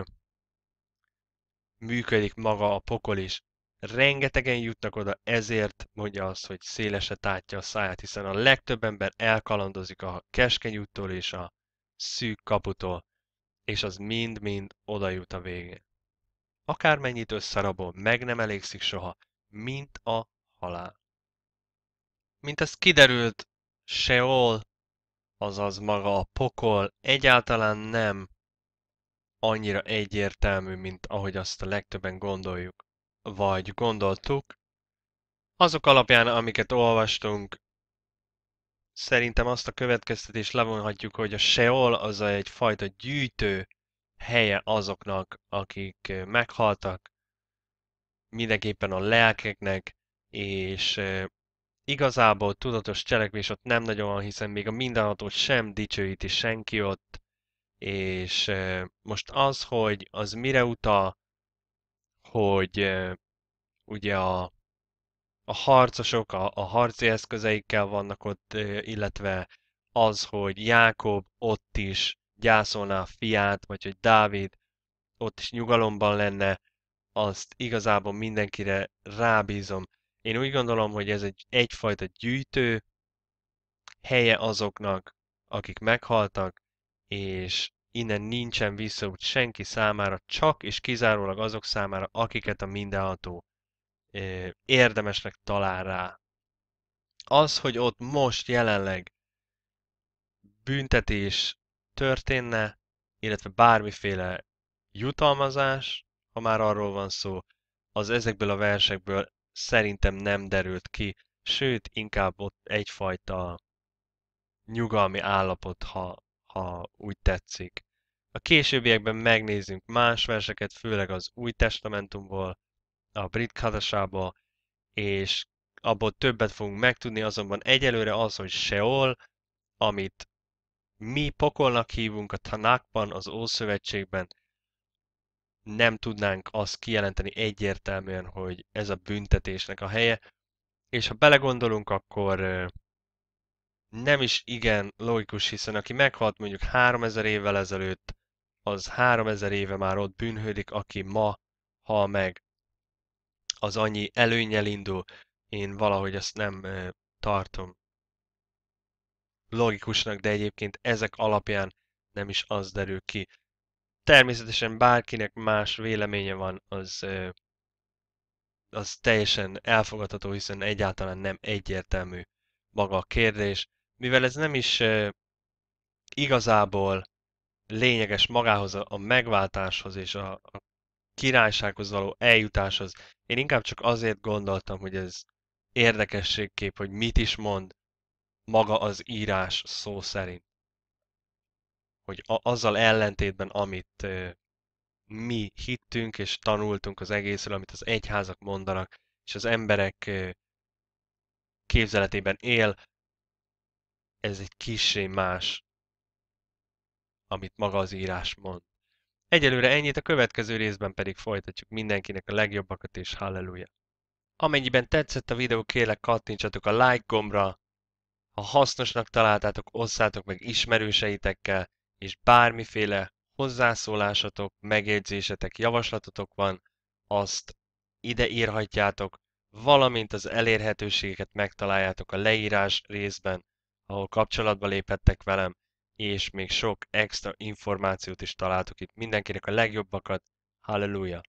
működik maga a pokol is. Rengetegen jutnak oda, ezért mondja azt, hogy szélesre tátja a száját, hiszen a legtöbb ember elkalandozik a keskeny úttól és a szűk kaputól, és az mind-mind oda jut a végén. Akármennyit összerabol, meg nem elégszik soha, mint a halál. Mint ez kiderült, Seol, azaz maga a pokol egyáltalán nem annyira egyértelmű, mint ahogy azt a legtöbben gondoljuk, vagy gondoltuk. Azok alapján, amiket olvastunk, szerintem azt a következtetést levonhatjuk, hogy a Seol az egyfajta gyűjtő helye azoknak, akik meghaltak, mindenképpen a lelkeknek, és igazából tudatos cselekvés ott nem nagyon van, hiszen még a mindenhatót sem dicsőíti senki ott, és most az, hogy az mire utal, hogy ugye a a harcosok a, a harci eszközeikkel vannak ott, illetve az, hogy Jákob ott is gyászolná a fiát, vagy hogy Dávid ott is nyugalomban lenne, azt igazából mindenkire rábízom. Én úgy gondolom, hogy ez egy egyfajta gyűjtő helye azoknak, akik meghaltak, és innen nincsen visszaút senki számára, csak és kizárólag azok számára, akiket a mindenható érdemesnek talál rá. Az, hogy ott most jelenleg büntetés történne, illetve bármiféle jutalmazás, ha már arról van szó, az ezekből a versekből szerintem nem derült ki, sőt, inkább ott egyfajta nyugalmi állapot, ha, ha úgy tetszik. A későbbiekben megnézzünk más verseket, főleg az új testamentumból, a brit kadasába, és abból többet fogunk megtudni, azonban egyelőre az, hogy Seol, amit mi pokolnak hívunk a Tanákban, az Ószövetségben, nem tudnánk azt kijelenteni egyértelműen, hogy ez a büntetésnek a helye, és ha belegondolunk, akkor nem is igen logikus, hiszen aki meghalt mondjuk 3000 évvel ezelőtt, az 3000 éve már ott bűnhődik, aki ma hal meg, az annyi előnyel indul. Én valahogy azt nem tartom logikusnak, de egyébként ezek alapján nem is az derül ki. Természetesen bárkinek más véleménye van, az, az teljesen elfogadható, hiszen egyáltalán nem egyértelmű maga a kérdés. Mivel ez nem is igazából lényeges magához a megváltáshoz és a, a királysághoz való eljutáshoz. Én inkább csak azért gondoltam, hogy ez érdekességkép, hogy mit is mond maga az írás szó szerint. Hogy a- azzal ellentétben, amit ö, mi hittünk és tanultunk az egészről, amit az egyházak mondanak, és az emberek ö, képzeletében él, ez egy kicsi más, amit maga az írás mond. Egyelőre ennyit, a következő részben pedig folytatjuk mindenkinek a legjobbakat és halleluja. Amennyiben tetszett a videó, kérlek kattintsatok a like gombra, ha hasznosnak találtátok, osszátok meg ismerőseitekkel, és bármiféle hozzászólásatok, megjegyzésetek, javaslatotok van, azt ide írhatjátok, valamint az elérhetőségeket megtaláljátok a leírás részben, ahol kapcsolatba léphettek velem, és még sok extra információt is találtok itt. Mindenkinek a legjobbakat, halleluja!